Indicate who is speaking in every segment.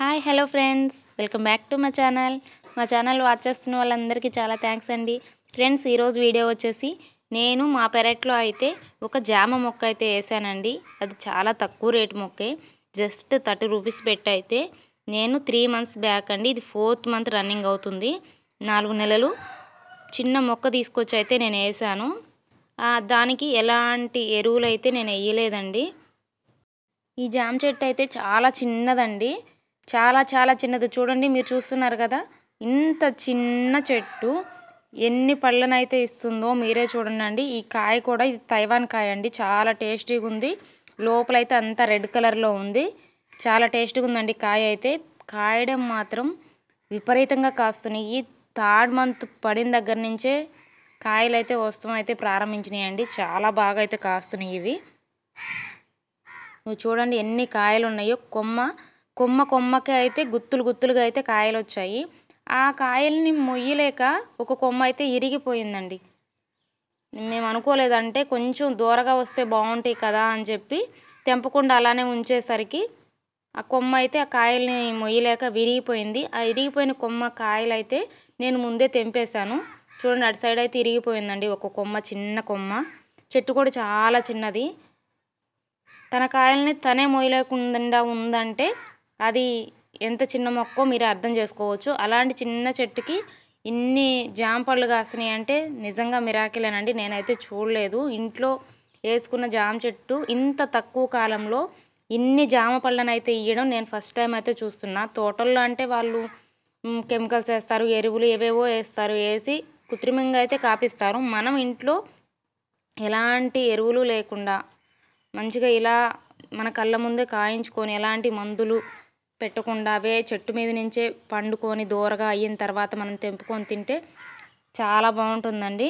Speaker 1: hi hello friends welcome back to మా channel మా channel watch చేస్తున్న వాళ్ళందరికీ చాలా థ్యాంక్స్ అండి ఫ్రెండ్స్ ఈరోజు వీడియో వచ్చేసి నేను మా పెరట్లో అయితే ఒక జామ మొక్క అయితే వేసానండి అది చాలా తక్కువ రేటు మొక్కే జస్ట్ థర్టీ రూపీస్ పెట్టి అయితే నేను త్రీ మంత్స్ బ్యాక్ అండి ఇది ఫోర్త్ మంత్ రన్నింగ్ అవుతుంది నాలుగు నెలలు చిన్న మొక్క తీసుకొచ్చి అయితే నేను వేసాను దానికి ఎలాంటి ఎరువులు అయితే నేను వేయలేదండి ఈ జామ చెట్టు అయితే చాలా చిన్నదండి చాలా చాలా చిన్నది చూడండి మీరు చూస్తున్నారు కదా ఇంత చిన్న చెట్టు ఎన్ని పళ్ళనైతే ఇస్తుందో మీరే చూడండి ఈ కాయ కూడా ఇది తైవాన్ కాయ అండి చాలా టేస్టీగా ఉంది లోపలైతే అంతా రెడ్ కలర్లో ఉంది చాలా టేస్టీగా ఉందండి కాయ అయితే కాయడం మాత్రం విపరీతంగా కాస్తున్నాయి ఈ థర్డ్ మంత్ పడిన దగ్గర నుంచే కాయలు అయితే ప్రారంభించినాయి ప్రారంభించినాయండి చాలా బాగా అయితే కాస్తున్నాయి ఇవి చూడండి ఎన్ని కాయలు ఉన్నాయో కొమ్మ కొమ్మ కొమ్మకి అయితే గుత్తులు గుత్తులుగా అయితే కాయలు వచ్చాయి ఆ కాయల్ని మొయ్యలేక ఒక కొమ్మ అయితే ఇరిగిపోయిందండి మేము అనుకోలేదంటే కొంచెం దూరగా వస్తే బాగుంటాయి కదా అని చెప్పి తెంపకుండా అలానే ఉంచేసరికి ఆ కొమ్మ అయితే ఆ కాయల్ని మొయ్యలేక విరిగిపోయింది ఆ ఇరిగిపోయిన కొమ్మ కాయలు అయితే నేను ముందే తెంపేశాను చూడండి అటు సైడ్ అయితే ఇరిగిపోయిందండి ఒక కొమ్మ చిన్న కొమ్మ చెట్టు కూడా చాలా చిన్నది తన కాయల్ని తనే మొయ్యలేకుండా ఉందంటే అది ఎంత చిన్న మొక్కో మీరే అర్థం చేసుకోవచ్చు అలాంటి చిన్న చెట్టుకి ఇన్ని జామ పళ్ళు కాసినాయి అంటే నిజంగా మిరాకిలేనండి నేనైతే చూడలేదు ఇంట్లో వేసుకున్న జామ చెట్టు ఇంత తక్కువ కాలంలో ఇన్ని జామ పళ్ళను అయితే నేను ఫస్ట్ టైం అయితే చూస్తున్నా తోటల్లో అంటే వాళ్ళు కెమికల్స్ వేస్తారు ఎరువులు ఏవేవో వేస్తారు వేసి కృత్రిమంగా అయితే కాపిస్తారు మనం ఇంట్లో ఎలాంటి ఎరువులు లేకుండా మంచిగా ఇలా మన కళ్ళ ముందే కాయించుకొని ఎలాంటి మందులు పెట్టకుండా అవే చెట్టు మీద నుంచే పండుకొని దూరగా అయిన తర్వాత మనం తెంపుకొని తింటే చాలా బాగుంటుందండి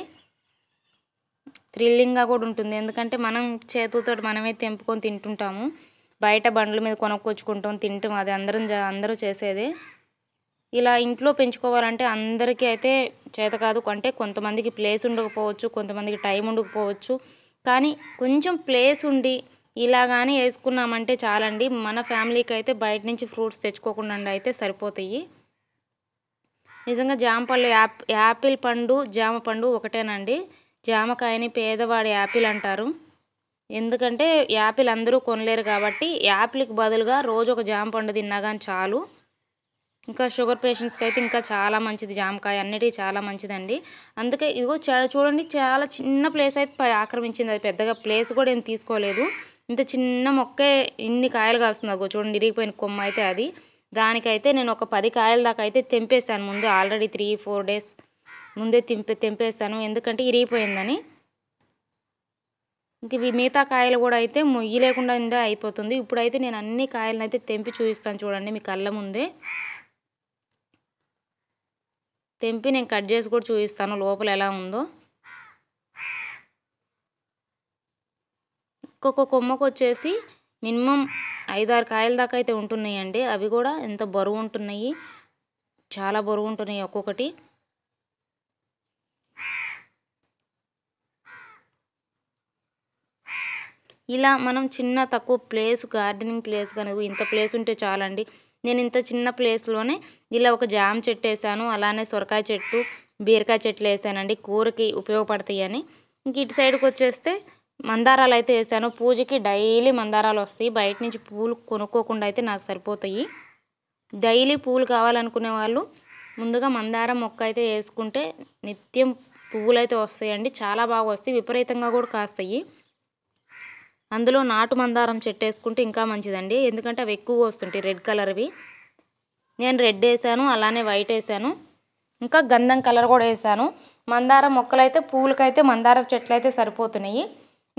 Speaker 1: థ్రిల్లింగ్గా కూడా ఉంటుంది ఎందుకంటే మనం చేతులతో మనమే తెంపుకొని తింటుంటాము బయట బండ్ల మీద కొనుక్కొచ్చుకుంటాం తింటాం అది అందరం అందరూ చేసేదే ఇలా ఇంట్లో పెంచుకోవాలంటే అందరికీ అయితే చేత కాదు అంటే కొంతమందికి ప్లేస్ ఉండకపోవచ్చు కొంతమందికి టైం ఉండకపోవచ్చు కానీ కొంచెం ప్లేస్ ఉండి ఇలాగానే వేసుకున్నామంటే చాలండి మన ఫ్యామిలీకి అయితే బయట నుంచి ఫ్రూట్స్ తెచ్చుకోకుండా అయితే సరిపోతాయి నిజంగా జామ పళ్ళు యాపిల్ పండు జామ పండు ఒకటేనండి జామకాయని పేదవాడి యాపిల్ అంటారు ఎందుకంటే యాపిల్ అందరూ కొనలేరు కాబట్టి యాపిల్కి బదులుగా రోజు ఒక జామ పండు తిన్నా కానీ చాలు ఇంకా షుగర్ పేషెంట్స్కి అయితే ఇంకా చాలా మంచిది జామకాయ అన్నిటికీ చాలా మంచిదండి అందుకే ఇదిగో చూడండి చాలా చిన్న ప్లేస్ అయితే ఆక్రమించింది అది పెద్దగా ప్లేస్ కూడా ఏం తీసుకోలేదు ఇంత చిన్న మొక్కే ఇన్ని కాయలు కాస్తుంది చూడండి ఇరిగిపోయిన కొమ్మ అయితే అది దానికైతే నేను ఒక పది కాయల దాకా అయితే తెంపేశాను ముందు ఆల్రెడీ త్రీ ఫోర్ డేస్ ముందే తెంపే తెంపేశాను ఎందుకంటే ఇరిగిపోయిందని ఇంక ఇవి మిగతా కాయలు కూడా అయితే మొయ్యి లేకుండా ఇందే అయిపోతుంది ఇప్పుడైతే నేను అన్ని కాయలను అయితే తెంపి చూపిస్తాను చూడండి మీ కళ్ళ ముందే తెంపి నేను కట్ చేసి కూడా చూపిస్తాను లోపల ఎలా ఉందో ఒక్కొక్క కొమ్మకు వచ్చేసి మినిమం ఐదారు కాయల దాకా అయితే ఉంటున్నాయండి అవి కూడా ఎంత బరువు ఉంటున్నాయి చాలా బరువు ఉంటున్నాయి ఒక్కొక్కటి ఇలా మనం చిన్న తక్కువ ప్లేస్ గార్డెనింగ్ ప్లేస్ కానీ ఇంత ప్లేస్ ఉంటే చాలండి నేను ఇంత చిన్న ప్లేస్లోనే ఇలా ఒక జామ్ చెట్టు వేసాను అలానే సొరకాయ చెట్టు బీరకాయ చెట్లు వేసానండి కూరకి ఉపయోగపడతాయని ఇంక ఇటు సైడ్కి వచ్చేస్తే మందారాలు అయితే వేసాను పూజకి డైలీ మందారాలు వస్తాయి బయట నుంచి పూలు కొనుక్కోకుండా అయితే నాకు సరిపోతాయి డైలీ పూలు కావాలనుకునే వాళ్ళు ముందుగా మందారం మొక్క అయితే వేసుకుంటే నిత్యం పువ్వులు అయితే వస్తాయండి చాలా బాగా వస్తాయి విపరీతంగా కూడా కాస్తాయి అందులో నాటు మందారం చెట్టు వేసుకుంటే ఇంకా మంచిదండి ఎందుకంటే అవి ఎక్కువ వస్తుంటాయి రెడ్ కలర్వి నేను రెడ్ వేసాను అలానే వైట్ వేసాను ఇంకా గంధం కలర్ కూడా వేసాను మందారం మొక్కలైతే పూలకైతే మందారం చెట్లు అయితే సరిపోతున్నాయి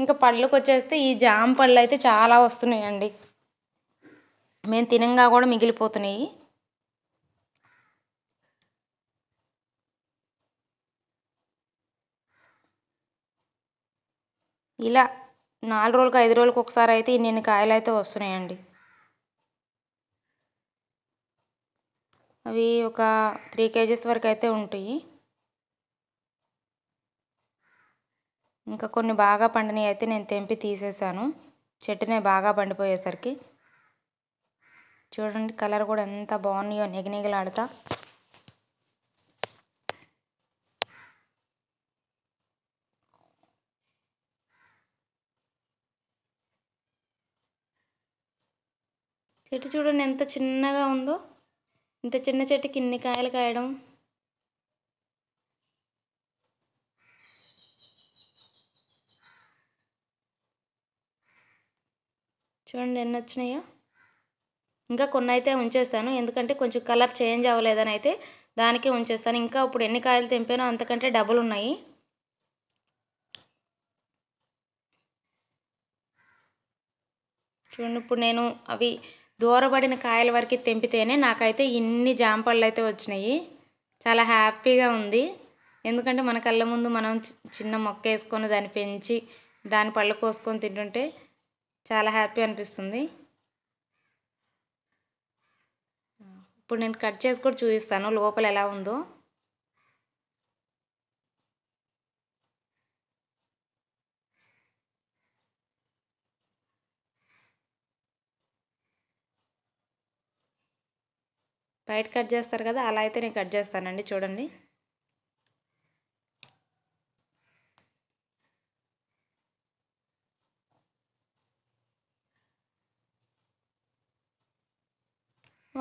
Speaker 1: ఇంకా పళ్ళకు వచ్చేస్తే ఈ జామ పళ్ళు అయితే చాలా వస్తున్నాయండి మేము తినంగా కూడా మిగిలిపోతున్నాయి ఇలా నాలుగు రోజులకు ఐదు రోజులకు ఒకసారి అయితే ఇన్ని కాయలు అయితే వస్తున్నాయండి అవి ఒక త్రీ కేజీస్ వరకు అయితే ఉంటాయి ఇంకా కొన్ని బాగా పండినవి అయితే నేను తెంపి తీసేసాను చెట్టునే బాగా పండిపోయేసరికి చూడండి కలర్ కూడా ఎంత బాగున్నాయో నెగినెగిలాడతా చెట్టు చూడండి ఎంత చిన్నగా ఉందో ఇంత చిన్న చెట్టుకి ఇన్ని కాయలు కాయడం చూడండి ఎన్ని వచ్చినాయో ఇంకా కొన్ని అయితే ఉంచేస్తాను ఎందుకంటే కొంచెం కలర్ చేంజ్ అవ్వలేదని అయితే దానికే ఉంచేస్తాను ఇంకా ఇప్పుడు ఎన్ని కాయలు తెంపానో అంతకంటే డబుల్ ఉన్నాయి చూడండి ఇప్పుడు నేను అవి దూరబడిన కాయల వరకు తెంపితేనే నాకైతే ఇన్ని జాంపళ్ళు అయితే వచ్చినాయి చాలా హ్యాపీగా ఉంది ఎందుకంటే మన కళ్ళ ముందు మనం చిన్న మొక్క వేసుకొని దాన్ని పెంచి దాని పళ్ళు కోసుకొని తింటుంటే చాలా హ్యాపీ అనిపిస్తుంది ఇప్పుడు నేను కట్ చేసి కూడా చూపిస్తాను లోపల ఎలా ఉందో బయట కట్ చేస్తారు కదా అలా అయితే నేను కట్ చేస్తానండి చూడండి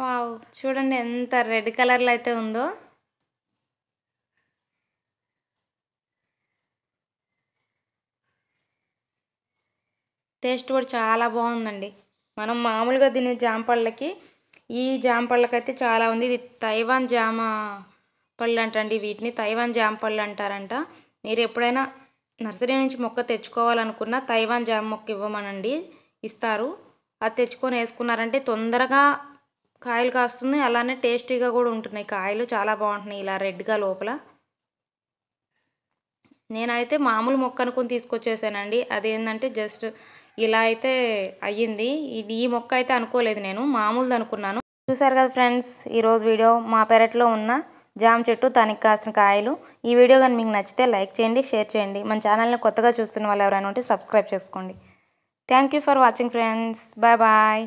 Speaker 1: వావ్ చూడండి ఎంత రెడ్ కలర్లో అయితే ఉందో టేస్ట్ కూడా చాలా బాగుందండి మనం మామూలుగా తినే జాంపళ్ళకి ఈ జాంపళ్ళకైతే చాలా ఉంది ఇది తైవాన్ జామ పళ్ళు అంటండి వీటిని తైవాన్ జామ పళ్ళు అంటారంట మీరు ఎప్పుడైనా నర్సరీ నుంచి మొక్క తెచ్చుకోవాలనుకున్న తైవాన్ జామ మొక్క ఇవ్వమనండి ఇస్తారు అది తెచ్చుకొని వేసుకున్నారంటే తొందరగా కాయలు కాస్తుంది అలానే టేస్టీగా కూడా ఉంటున్నాయి కాయలు చాలా బాగుంటున్నాయి ఇలా రెడ్గా లోపల నేనైతే మామూలు మొక్క అనుకుని తీసుకొచ్చేసానండి అదేంటంటే జస్ట్ ఇలా అయితే అయ్యింది ఇది ఈ మొక్క అయితే అనుకోలేదు నేను మామూలుది అనుకున్నాను చూసారు కదా ఫ్రెండ్స్ ఈరోజు వీడియో మా పెరట్లో ఉన్న జామ చెట్టు తనకి కాసిన కాయలు ఈ వీడియో కానీ మీకు నచ్చితే లైక్ చేయండి షేర్ చేయండి మన ఛానల్ని కొత్తగా చూస్తున్న వాళ్ళు ఎవరైనా ఉంటే సబ్స్క్రైబ్ చేసుకోండి thank for watching friends bye bye